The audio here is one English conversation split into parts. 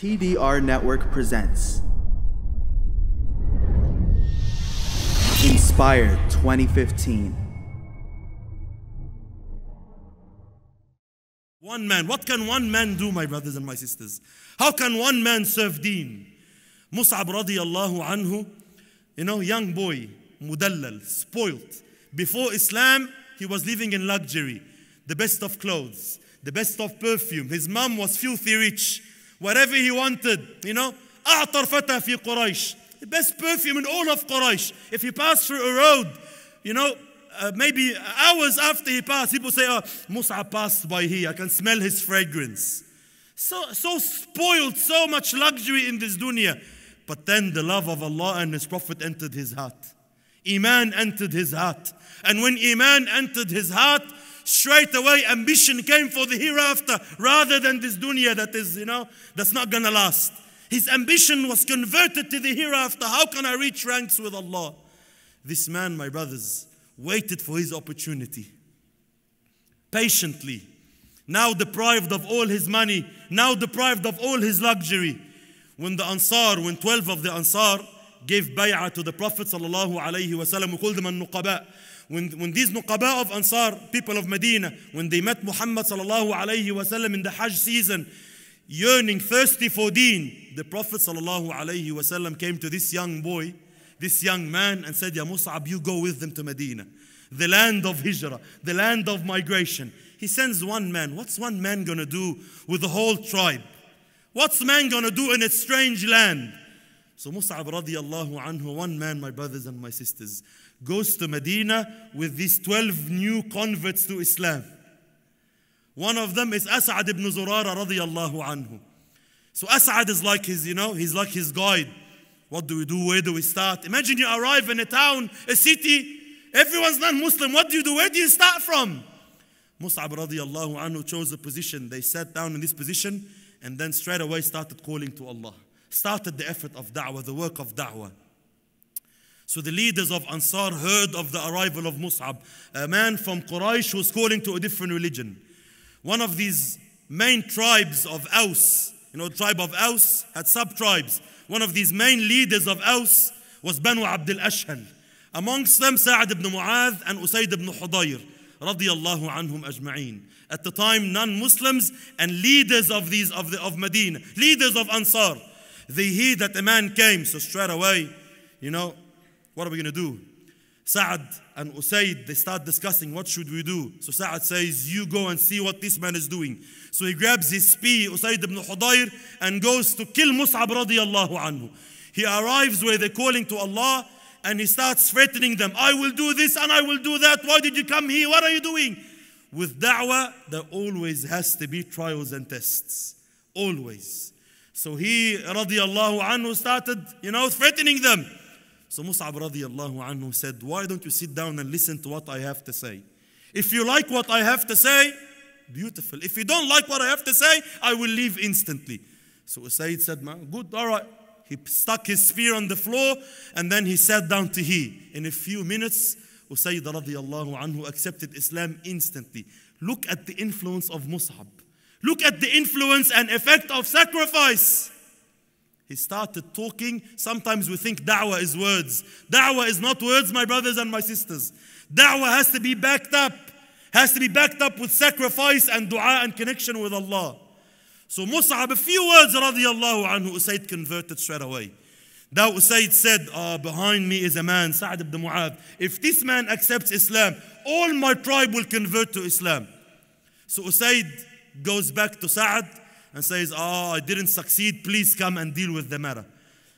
TDR Network presents Inspire 2015. One man, what can one man do, my brothers and my sisters? How can one man serve deen? Mus'ab radiallahu anhu, you know, young boy, mudallal, spoilt. Before Islam, he was living in luxury, the best of clothes, the best of perfume. His mom was filthy rich whatever he wanted, you know. أعطر فتى في قريش. The best perfume in all of Quraysh. If he passed through a road, you know, uh, maybe hours after he passed, people say, oh, Mus'ab passed by here. I can smell his fragrance. So, so spoiled, so much luxury in this dunya. But then the love of Allah and His Prophet entered his heart. Iman entered his heart. And when Iman entered his heart, Straight away, ambition came for the hereafter rather than this dunya that is, you know, that's not going to last. His ambition was converted to the hereafter. How can I reach ranks with Allah? This man, my brothers, waited for his opportunity patiently. Now deprived of all his money, now deprived of all his luxury. When the Ansar, when 12 of the Ansar gave bay'ah to the Prophet sallallahu alayhi wasallam, we call them an-nuqaba when, when these nuqaba of Ansar, people of Medina, when they met Muhammad sallallahu alayhi wasallam in the Hajj season, yearning, thirsty for deen, the Prophet sallallahu alayhi wasallam came to this young boy, this young man, and said, Ya Mus'ab, you go with them to Medina, the land of hijrah, the land of migration. He sends one man. What's one man gonna do with the whole tribe? What's man gonna do in a strange land? So Mus'ab radiallahu anhu, one man, my brothers and my sisters, goes to Medina with these 12 new converts to Islam. One of them is As'ad ibn Zurara radiallahu anhu. So As'ad is like his, you know, he's like his guide. What do we do? Where do we start? Imagine you arrive in a town, a city, everyone's non-Muslim. What do you do? Where do you start from? Mus'ab radiallahu anhu chose a position. They sat down in this position and then straight away started calling to Allah started the effort of da'wah, the work of da'wah. So the leaders of Ansar heard of the arrival of Mus'ab, a man from Quraysh who was calling to a different religion. One of these main tribes of Aus, you know, tribe of Aus had sub tribes. One of these main leaders of Aus was Banu Abdul Ashhal. Amongst them, Sa'ad ibn Mu'adh and Usayd ibn Hudayr, radiyallahu anhum ajma'in. At the time, non Muslims and leaders of these of, the, of Medina, leaders of Ansar. They hear that a man came, so straight away, you know, what are we going to do? Sa'ad and Usaid, they start discussing what should we do. So Sa'ad says, you go and see what this man is doing. So he grabs his spear, Usaid ibn Hudayr, and goes to kill Mus'ab radiallahu anhu. He arrives where they're calling to Allah and he starts threatening them. I will do this and I will do that. Why did you come here? What are you doing? With da'wah, there always has to be trials and tests. Always. So he, radiallahu anhu, started, you know, threatening them. So Mus'ab radiallahu anhu said, Why don't you sit down and listen to what I have to say? If you like what I have to say, beautiful. If you don't like what I have to say, I will leave instantly. So Usaid said, Man, good, all right. He stuck his spear on the floor and then he sat down to he. In a few minutes, Usaid radiallahu anhu accepted Islam instantly. Look at the influence of Mus'ab. Look at the influence and effect of sacrifice. He started talking. Sometimes we think da'wah is words. Da'wah is not words, my brothers and my sisters. Da'wah has to be backed up, has to be backed up with sacrifice and dua and connection with Allah. So Mus'ab, a few words, radiallahu anhu, Usaid converted straight away. Now Usaid said, oh, behind me is a man, Sa'd ibn Mu'adh. If this man accepts Islam, all my tribe will convert to Islam. So Usaid goes back to Sa'ad and says, Oh, I didn't succeed. Please come and deal with the matter.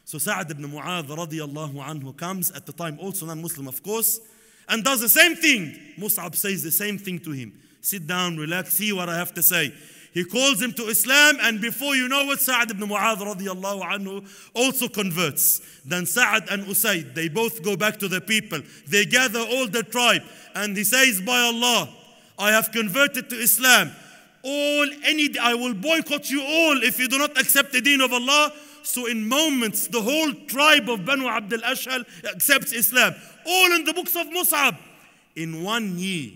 So Sa'ad ibn Mu'adh radiallahu anhu comes, at the time also non Muslim, of course, and does the same thing. Mus'ab says the same thing to him. Sit down, relax, see what I have to say. He calls him to Islam, and before you know it, Sa'ad ibn Mu'adh radiallahu anhu also converts. Then Sa'ad and Usaid, they both go back to the people. They gather all the tribe, and he says, By Allah, I have converted to Islam all any I will boycott you all if you do not accept the deen of Allah. So in moments, the whole tribe of Banu Abdul Ashal accepts Islam. All in the books of Mus'ab. In one year,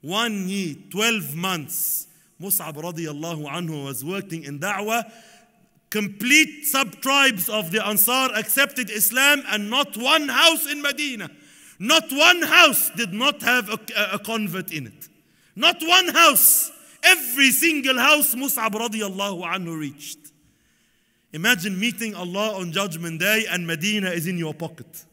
one year, 12 months, Mus'ab radiallahu anhu was working in da'wah. Complete sub-tribes of the Ansar accepted Islam and not one house in Medina, not one house did not have a, a convert in it. Not one house. Every single house Mus'ab radiallahu anhu reached. Imagine meeting Allah on Judgment Day and Medina is in your pocket.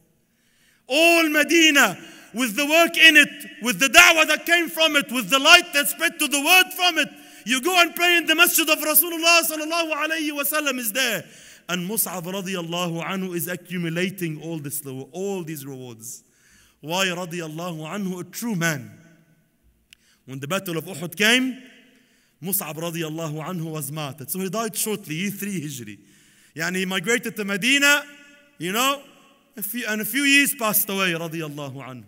All Medina with the work in it, with the da'wah that came from it, with the light that spread to the word from it. You go and pray in the masjid of Rasulullah sallallahu alayhi wasallam is there. And Mus'ab radiallahu anhu is accumulating all, this, all these rewards. Why radiallahu anhu, a true man. When the battle of Uhud came, Mus'ab radiallahu anhu was martyred. So he died shortly, year 3 Hijri. يعني he migrated to Medina, you know, a few, and a few years passed away الله عنه.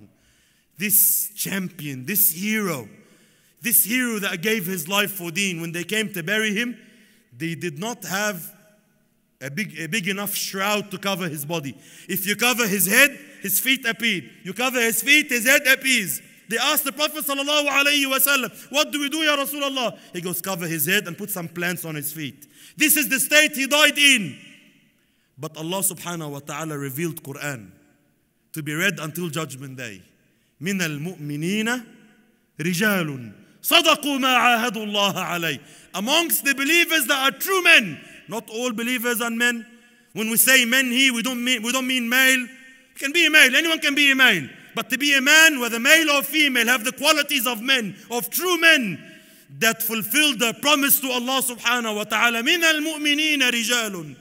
This champion, this hero, this hero that gave his life for Deen, when they came to bury him, they did not have a big, a big enough shroud to cover his body. If you cover his head, his feet appear. You cover his feet, his head appears. They asked the Prophet sallallahu wasallam, what do we do, Ya Rasulullah? He goes, cover his head and put some plants on his feet. This is the state he died in. But Allah subhanahu wa ta'ala revealed Quran to be read until judgment day. من المؤمنين رجال صدقوا ما عاهدوا الله عليه. Amongst the believers there are true men. Not all believers are men. When we say men here, we don't mean, we don't mean male. It can be a male. Anyone can be a male. But to be a man, whether male or female, have the qualities of men, of true men, that fulfill the promise to Allah subhanahu wa ta'ala. من المؤمنين رجال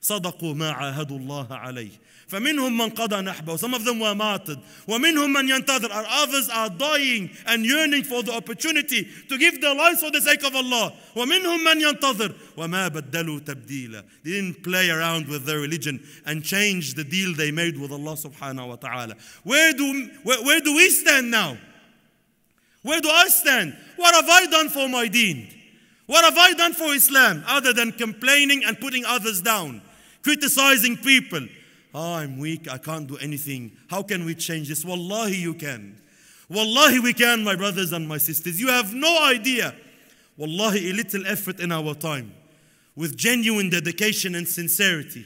صدقوا ما عاهدوا الله عليه فمنهم من قضى نحبه some of them were martyred ومنهم من ينتظر and others are dying and yearning for the opportunity to give their lives for the sake of Allah ومنهم من ينتظر وما بدلوا تبديلا they didn't play around with their religion and change the deal they made with Allah subhanahu wa ta'ala where do, where, where do we stand now where do I stand what have I done for my deen what have I done for Islam other than complaining and putting others down criticizing people. Oh, I'm weak, I can't do anything. How can we change this? Wallahi, you can. Wallahi, we can, my brothers and my sisters. You have no idea. Wallahi, a little effort in our time with genuine dedication and sincerity,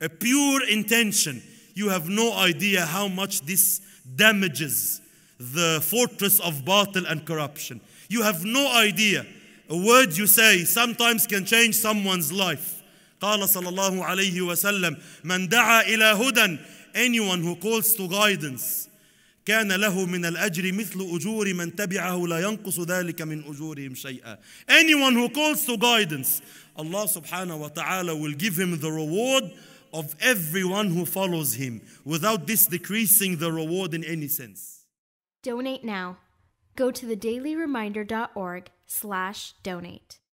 a pure intention. You have no idea how much this damages the fortress of battle and corruption. You have no idea. A word you say sometimes can change someone's life. قال صلى الله عليه وسلم من دعا إلى هدى anyone who calls to guidance كان له من الأجر مثل أجور من تبعه لا ينقص ذلك من أجورهم شيئا anyone who calls to guidance Allah subhanahu wa ta'ala will give him the reward of everyone who follows him without this decreasing the reward in any sense donate now go to thedailyReminder.org slash donate